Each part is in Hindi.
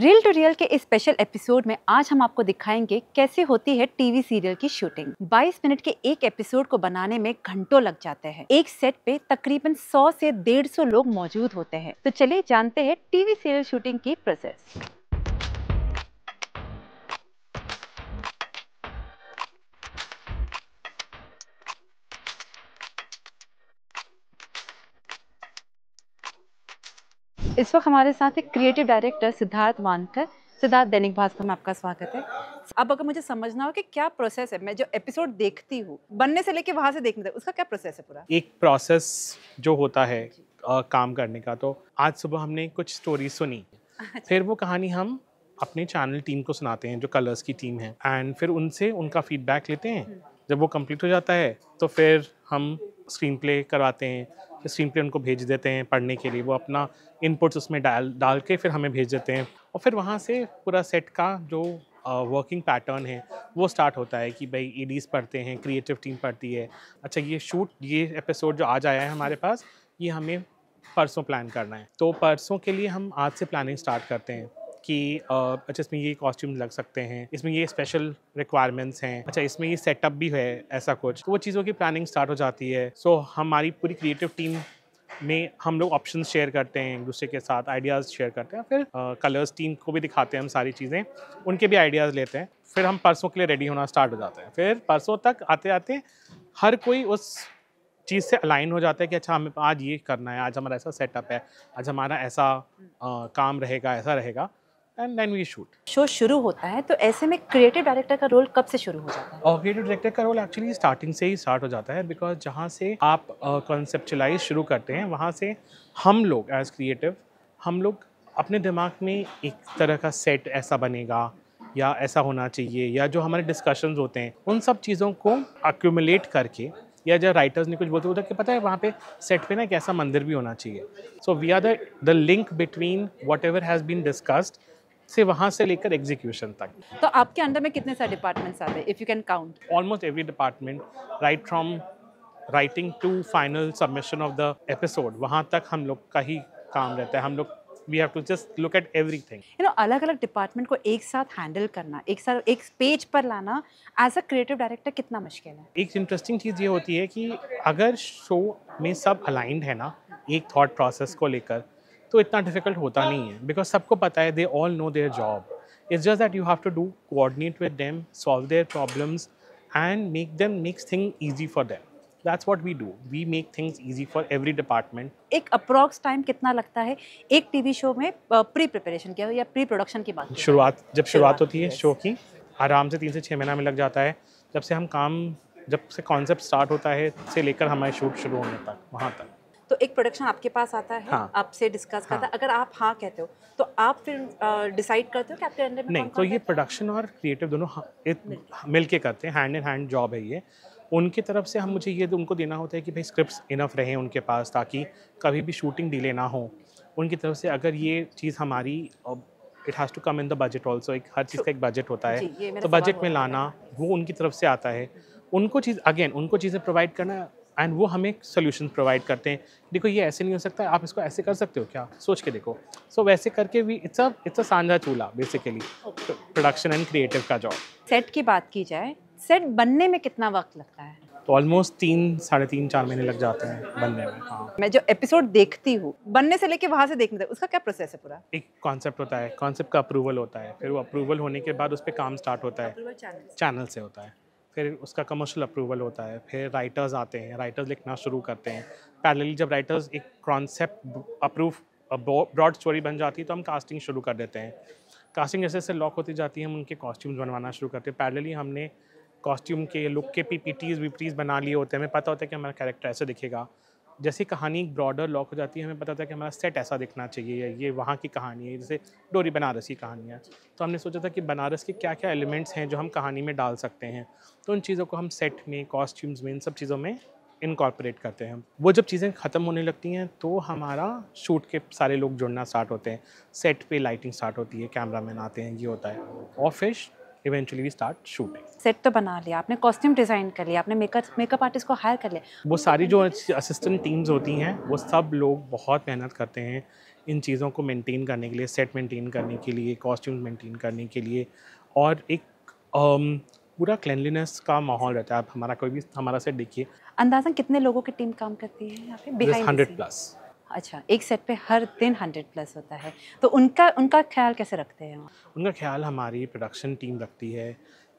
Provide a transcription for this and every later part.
रियल टू रियल के इस स्पेशल एपिसोड में आज हम आपको दिखाएंगे कैसे होती है टीवी सीरियल की शूटिंग 22 मिनट के एक एपिसोड को बनाने में घंटों लग जाते हैं एक सेट पे तकरीबन 100 से 150 लोग मौजूद होते हैं तो चलिए जानते हैं टीवी सीरियल शूटिंग की प्रोसेस इस वक्त हमारे साथ एक क्रिएटिव डायरेक्टर सिद्धार्थ मानकर सिद्धार्थ दैनिक भास्कर में आपका स्वागत है अब अगर मुझे समझना हो कि क्या प्रोसेस है मैं जो एपिसोड देखती हूँ बनने से लेके वहाँ से देखने तक उसका क्या प्रोसेस है पूरा एक प्रोसेस जो होता है आ, काम करने का तो आज सुबह हमने कुछ स्टोरी सुनी अच्छा। फिर वो कहानी हम अपने चैनल टीम को सुनाते हैं जो कलर्स की टीम है एंड फिर उनसे उनका फीडबैक लेते हैं हम्म। जब वो कंप्लीट हो जाता है तो फिर हम स्क्रीन प्ले करवाते हैं स्क्रीन प्ले उनको भेज देते हैं पढ़ने के लिए वो अपना इनपुट्स उसमें डाल डाल के फिर हमें भेज देते हैं और फिर वहाँ से पूरा सेट का जो वर्किंग पैटर्न है वो स्टार्ट होता है कि भाई ईडीज e पढ़ते हैं क्रिएटिव टीम पढ़ती है अच्छा ये शूट ये एपिसोड जो आज आया है हमारे पास ये हमें परसों प्लान करना है तो परसों के लिए हम आज से प्लानिंग स्टार्ट करते हैं कि अच्छा इसमें ये कॉस्ट्यूम लग सकते हैं इसमें ये स्पेशल रिक्वायरमेंट्स हैं अच्छा इसमें ये सेटअप भी है ऐसा कुछ तो वो चीज़ों की प्लानिंग स्टार्ट हो जाती है सो so, हमारी पूरी क्रिएटिव टीम में हम लोग ऑप्शन शेयर करते हैं एक दूसरे के साथ आइडियाज़ शेयर करते हैं फिर कलर्स टीम को भी दिखाते हैं हम सारी चीज़ें उनके भी आइडियाज़ लेते हैं फिर हम परसों के लिए रेडी होना स्टार्ट हो जाते हैं फिर परसों तक आते आते हर कोई उस चीज़ से अलाइन हो जाता है कि अच्छा हमें आज ये करना है आज हमारा ऐसा सेटअप है आज हमारा ऐसा आ, काम रहेगा ऐसा रहेगा and then we shoot show शुरू होता है तो ऐसे में क्रिएटिव डायरेक्टर का रोल कब से शुरू हो जाता है क्रिएटिव डायरेक्टर का रोल एक्चुअली स्टार्टिंग से ही स्टार्ट हो जाता है बिकॉज जहाँ से आप कॉन्सेप्चुलाइज uh, शुरू करते हैं वहाँ से हम लोग एज क्रिएटिव हम लोग अपने दिमाग में एक तरह का सेट ऐसा बनेगा या ऐसा होना चाहिए या जो हमारे डिस्कशन होते हैं उन सब चीज़ों को अक्यूमुलेट करके या जब राइटर्स ने कुछ बोलते उधर कि पता है वहाँ पे सेट पे ना एक ऐसा मंदिर भी होना चाहिए so we are the link between whatever has been discussed से वहाँ से लेकर एग्जीक्यूशन तक तो आपके अंडर में कितने सारे डिपार्टमेंट्स आते हैं if you can count almost every department right from writing to final submission of the episode वहाँ तक हम लोग का ही काम रहता है हम लोग we have to just look at everything you know अलग अलग डिपार्टमेंट को एक साथ हैंडल करना एक साथ एक पेज पर लाना एज अ क्रिएटिव डायरेक्टर कितना मुश्किल है एक इंटरेस्टिंग चीज़ ये होती है कि अगर शो में सब अलाइंड है ना एक थॉट प्रोसेस को लेकर तो इतना डिफिकल्ट होता हाँ। नहीं है बिकॉज सबको पता है they all know their job it's just that you have to do coordinate with them solve their problems and make them makes thing easy for them that's what we do we make things easy for every department एक अप्रॉक्स टाइम कितना लगता है एक टी वी शो में प्री प्रिपरेशन किया या प्री प्रोडक्शन की बात शुरुआत जब शुरुआत होती है शो की आराम से तीन से छः महीना में लग जाता है जब से हम काम जब से कॉन्सेप्ट स्टार्ट होता है से लेकर हमारे शूट शुरू होने तक वहाँ तक एक प्रोडक्शन आपके पास आता है हाँ, आपसे डिस्कस करता है हाँ। अगर आप हाँ कहते हो तो आप फिर डिसाइड करते हो कि आपके अंडर में नहीं तो ये प्रोडक्शन और क्रिएटिव दोनों हाँ, मिल के करते हैं हैंड इन हैंड जॉब है ये उनकी तरफ से हम मुझे ये उनको देना होता है कि भाई स्क्रिप्ट इनफ रहे उनके पास ताकि कभी भी शूटिंग डिले ना हो उनकी तरफ से अगर ये चीज़ हमारी it has to come in the budget also एक हर चीज़ का एक बजट होता है तो बजट में लाना वो उनकी तरफ से आता है उनको चीज़ अगेन उनको चीज़ें प्रोवाइड करना एंड वो हमें सोल्यूशन प्रोवाइड करते हैं देखो ये ऐसे नहीं हो सकता आप इसको ऐसे कर सकते हो क्या सोच के देखो सो so, वैसे करके भी इट्स अ इट्स अ सांझा चूल्हा बेसिकली प्रोडक्शन एंड क्रिएटिव का जॉब सेट की बात की जाए सेट बनने में कितना वक्त लगता है तो ऑलमोस्ट तीन साढ़े तीन चार महीने लग जाते हैं बनने में हाँ मैं जो एपिसोड देखती हूँ बनने से लेके वहाँ से देखने तक उसका क्या प्रोसेस है पूरा एक कॉन्सेप्ट होता है कॉन्सेप्ट का अप्रूवल होता है फिर वो अप्रूवल होने के बाद उस पर काम स्टार्ट होता है चैनल से होता है फिर उसका कमर्शियल अप्रूवल होता है फिर राइटर्स आते हैं राइटर्स लिखना शुरू करते हैं पैरेलली जब राइटर्स एक कॉन्सेप्ट अप्रूव ब्रॉड स्टोरी बन जाती है तो हम कास्टिंग शुरू कर देते हैं कास्टिंग जैसे जैसे लॉक होती जाती है हम उनके कॉस्ट्यूम्स बनवाना शुरू करते हैं पैरेलली हमने कॉस्ट्यूम के लुक के पी पी टीज टीज बना लिए होते हैं हमें पता होता है कि हमारा कैरेक्टर ऐसे दिखेगा जैसे कहानी एक ब्रॉडर लॉक हो जाती है हमें पता था कि हमारा सेट ऐसा दिखना चाहिए या ये वहाँ की कहानी है जैसे डोरी बनारस की कहानी है तो हमने सोचा था कि बनारस के क्या क्या एलिमेंट्स हैं जो हम कहानी में डाल सकते हैं तो उन चीज़ों को हम सेट में कॉस्ट्यूम्स में इन सब चीज़ों में इनकॉर्पोरेट करते हैं वो जब चीज़ें ख़त्म होने लगती हैं तो हमारा शूट के सारे लोग जुड़ना स्टार्ट होते हैं सेट पे लाइटिंग स्टार्ट होती है कैमरा मैन आते हैं ये होता है और फिर eventually we start shooting set तो बना लिया आपने कॉस्ट्यूम डिज़ाइन कर लिया आपने मेकअप मेकअप आर्टिस्ट को हायर कर लिया वो सारी जो असिस्टेंट टीम्स होती हैं वो सब लोग बहुत मेहनत करते हैं इन चीज़ों को मेंटेन करने के लिए सेट मेंटेन करने के लिए कॉस्ट्यूम मेंटेन करने के लिए और एक um, पूरा क्लेनलीनेस का माहौल रहता है आप हमारा कोई भी हमारा सेट देखिए अंदाजन कितने लोगों की टीम काम करती है यहाँ पे हंड्रेड प्लस अच्छा एक सेट पे हर दिन हंड्रेड प्लस होता है तो उनका उनका ख्याल कैसे रखते हैं उनका ख्याल हमारी प्रोडक्शन टीम रखती है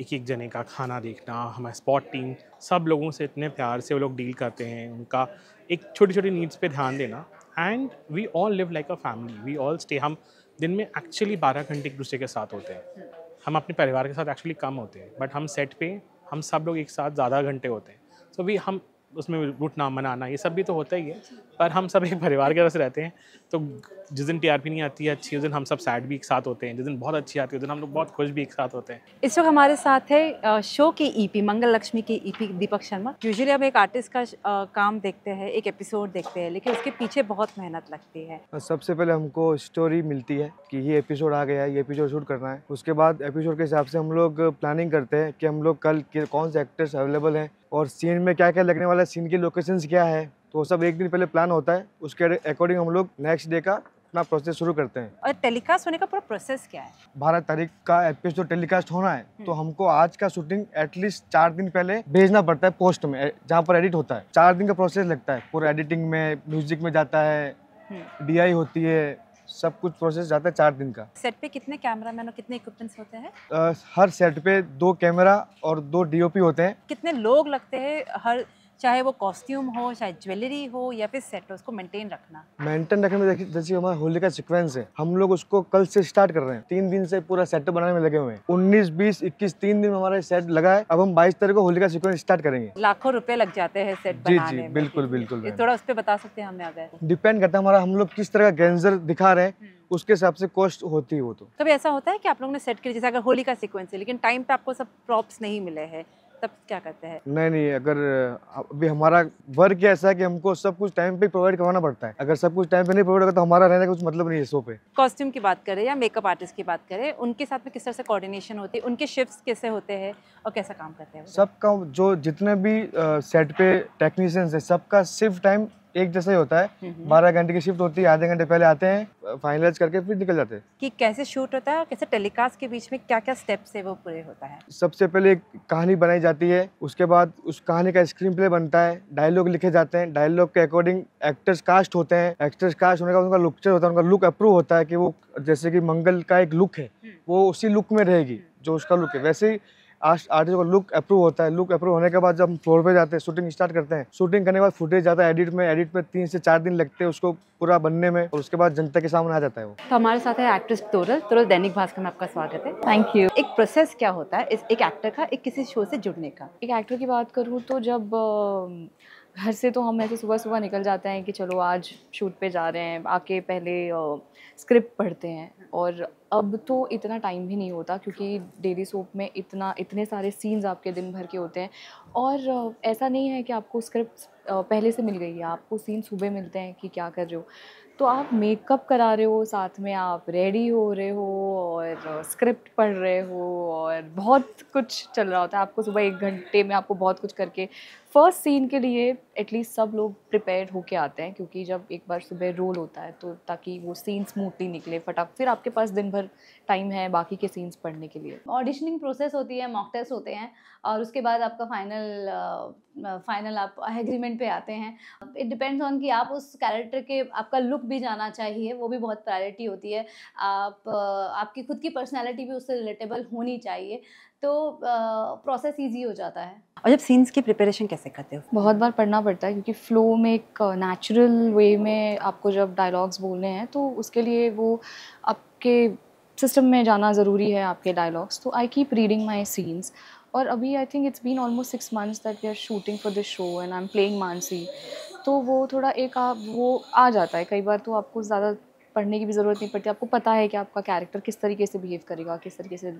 एक एक जने का खाना देखना हमारी स्पॉट टीम सब लोगों से इतने प्यार से वो लोग डील करते हैं उनका एक छोटी छोटी नीड्स पे ध्यान देना and we all live like a family we all stay हम दिन में एक्चुअली बारह घंटे एक दूसरे के साथ होते हैं हम अपने परिवार के साथ एक्चुअली कम होते हैं बट हम सेट पे हम सब लोग एक साथ ज़्यादा घंटे होते हैं सो so वी हम उसमें उठना मनाना ये सब भी तो होता ही है पर हम सब एक परिवार के तरफ से रहते हैं तो जिस दिन टीआरपी नहीं आती है अच्छी उस दिन हम सब सैड भी एक साथ होते हैं जिस दिन बहुत अच्छी आती है उस दिन हम लोग बहुत खुश भी एक साथ होते हैं इस वक्त हमारे साथ है शो की ईपी e मंगल लक्ष्मी की EP e Deepak Sharma usually हम एक आर्टिस्ट का काम देखते हैं एक एपिसोड देखते हैं लेकिन उसके पीछे बहुत मेहनत लगती है सबसे पहले हमको स्टोरी मिलती है कि ये एपिसोड आ गया है ये एपिसोड शूट करना है उसके बाद एपिसोड के हिसाब से हम लोग प्लानिंग करते हैं कि हम लोग कल कौन से एक्टर्स अवेलेबल हैं और सीन में क्या क्या लगने वाला है सीन की लोकेशंस क्या है तो सब एक दिन पहले प्लान होता है उसके अकॉर्डिंग हम लोग नेक्स्ट डे का अपना प्रोसेस शुरू करते हैं और टेलीकास्ट होने का पूरा प्रोसेस क्या है बारह तारीख का एपिसोड टेलीकास्ट होना है तो हम्म। हमको आज का शूटिंग एटलीस्ट चार दिन पहले भेजना पड़ता है पोस्ट में जहाँ पर एडिट होता है चार दिन का प्रोसेस लगता है पूरा एडिटिंग में म्यूजिक में जाता है डी हम्म। होती है सब कुछ प्रोसेस जाता है चार दिन का सेट पे कितने कैमरा मैन और कितने इक्विपमेंट्स होते हैं हर सेट पे दो कैमरा और दो डीओपी होते हैं कितने लोग लगते हैं हर चाहे वो कॉस्ट्यूम हो चाहे ज्वेलरी हो या फिर सेट हो उसको मेंटेन रखना मेंटेन रखने में देखिए जैसे हमारा होली का सीक्वेंस है हम लोग उसको कल से स्टार्ट कर रहे हैं तीन दिन से पूरा सेटअप बनाने में लगे हुए हैं उन्नीस बीस इक्कीस तीन दिन हमारा सेट लगा है अब हम बाईस तारीख को होली का सिक्वेंस स्टार्ट करेंगे लाखों रुपए लग जाते हैं सेट जी जी बिल्कुल बिल्कुल थोड़ा उस पर बता सकते हैं हमें अगर डिपेंड करता है हमारा हम लोग किस तरह का गेंजर दिखा रहे हैं हम्म। उसके हिसाब से कॉस्ट होती है वो तो कभी ऐसा होता है कि आप लोग ने सेट किया जैसे अगर होली का सीक्वेंस है लेकिन टाइम पे आपको सब प्रॉप्स नहीं मिले हैं तब क्या करते हैं नहीं नहीं अगर अभी हमारा वर्क ऐसा है कि हमको सब कुछ टाइम पे प्रोवाइड करवाना पड़ता है अगर सब कुछ टाइम पे नहीं प्रोवाइड होगा तो हमारा रहने का कुछ मतलब नहीं है शो पे कॉस्ट्यूम की बात करें या मेकअप आर्टिस्ट की बात करें उनके साथ में किस तरह से कोऑर्डिनेशन होती है उनके शिफ्ट कैसे होते हैं और कैसा काम करते हैं सबका जो जितने भी सेट पे टेक्नीशियंस है सबका सिर्फ टाइम एक जैसा ही होता है हम्म, हम्म। बारह घंटे की शिफ्ट होती है आधे घंटे पहले आते हैं फाइनलाइज करके फिर निकल जाते हैं कि कैसे शूट होता है और कैसे टेलीकास्ट के बीच में क्या क्या स्टेप्स है वो पूरे होता है सबसे पहले एक कहानी बनाई जाती है उसके बाद उस कहानी का स्क्रीन प्ले बनता है डायलॉग लिखे जाते हैं डायलॉग के अकॉर्डिंग एक्टर्स कास्ट होते हैं एक्टर्स कास्ट होने का उनका लुकचर अच्छा होता है उनका लुक अप्रूव होता है कि वो जैसे कि मंगल का एक लुक है हम्म। वो उसी लुक में रहेगी जो उसका लुक है वैसे ही आर्टिस्ट को लुक अप्रूव होता है लुक अप्रूव होने के बाद जब फ्लोर पे जाते हैं शूटिंग स्टार्ट करते हैं शूटिंग करने के बाद फुटेज जाता है एडिट में एडिट में तीन से चार दिन लगते हैं उसको पूरा बनने में और उसके बाद जनता के सामने आ जाता है वो तो हमारे साथ है एक्ट्रेस तोरल तोरल दैनिक भास्कर में आपका स्वागत है थैंक यू एक प्रोसेस क्या होता है इस एक एक्टर का एक किसी शो से जुड़ने का एक एक्टर की बात करूँ तो जब घर से तो हम ऐसे सुबह सुबह निकल जाते हैं कि चलो आज शूट पे जा रहे हैं आके पहले स्क्रिप्ट पढ़ते हैं और अब तो इतना टाइम भी नहीं होता क्योंकि डेली सोप में इतना इतने सारे सीन्स आपके दिन भर के होते हैं और ऐसा नहीं है कि आपको स्क्रिप्ट पहले से मिल गई है आपको सीन सुबह मिलते हैं कि क्या कर रहे हो तो आप मेकअप करा रहे हो साथ में आप रेडी हो रहे हो और स्क्रिप्ट पढ़ रहे हो और बहुत कुछ चल रहा होता है आपको सुबह एक घंटे में आपको बहुत कुछ करके फर्स्ट सीन के लिए एटलीस्ट सब लोग प्रिपेयर होके आते हैं क्योंकि जब एक बार सुबह रोल होता है तो ताकि वो सीन स्मूथली निकले फटाक फिर आपके पास दिन भर टाइम है बाकी के सीन्स पढ़ने के लिए ऑडिशनिंग प्रोसेस होती है मॉक टेस्ट होते हैं और उसके बाद आपका फाइनल फाइनल आप एग्रीमेंट पे आते हैं इट डिपेंड्स ऑन कि आप उस कैरेक्टर के आपका लुक भी जाना चाहिए वो भी बहुत प्रायोरिटी होती है आप आपकी खुद की पर्सनैलिटी भी उससे रिलेटेबल होनी चाहिए तो प्रोसेस ईजी हो जाता है और जब सीन्स की प्रिपरेशन कैसे करते हो बहुत बार पढ़ना पड़ता है क्योंकि फ्लो में एक नेचुरल uh, वे में आपको जब डायलॉग्स बोलने हैं तो उसके लिए वो आपके सिस्टम में जाना ज़रूरी है आपके डायलॉग्स तो I keep reading my scenes और अभी I think it's been almost six months that we are shooting for this show and I am playing Mansi तो वो थोड़ा एक आप वो आ जाता है कई बार तो आपको ज़्यादा पढ़ने की भी ज़रूरत नहीं पड़ती आपको पता है कि आपका कैरेक्टर किस तरीके से बिहेव करेगा किस तरीके से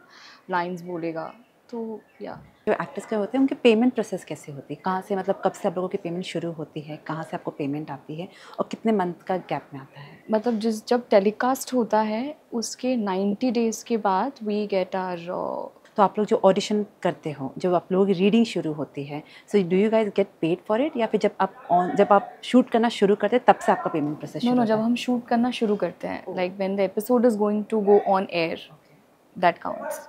लाइंस बोलेगा तो या जो एक्टर्स के होते हैं उनके पेमेंट प्रोसेस कैसे होती है कहाँ से मतलब कब से आप लोगों की पेमेंट शुरू होती है कहाँ से आपको पेमेंट आती है और कितने मंथ का गैप में आता है मतलब जिस जब टेलीकास्ट होता है उसके 90 डेज़ के बाद वी गेट आर तो आप लोग जो ऑडिशन करते हो जब आप लोगों की रीडिंग शुरू होती है so do you guys get paid for it या फिर जब आप ऑन जब आप शूट करना शुरू करते हैं तब से आपका पेमेंट प्रोसेस नो नो जब हम शूट करना शुरू करते हैं like when the episode is going to go on air that counts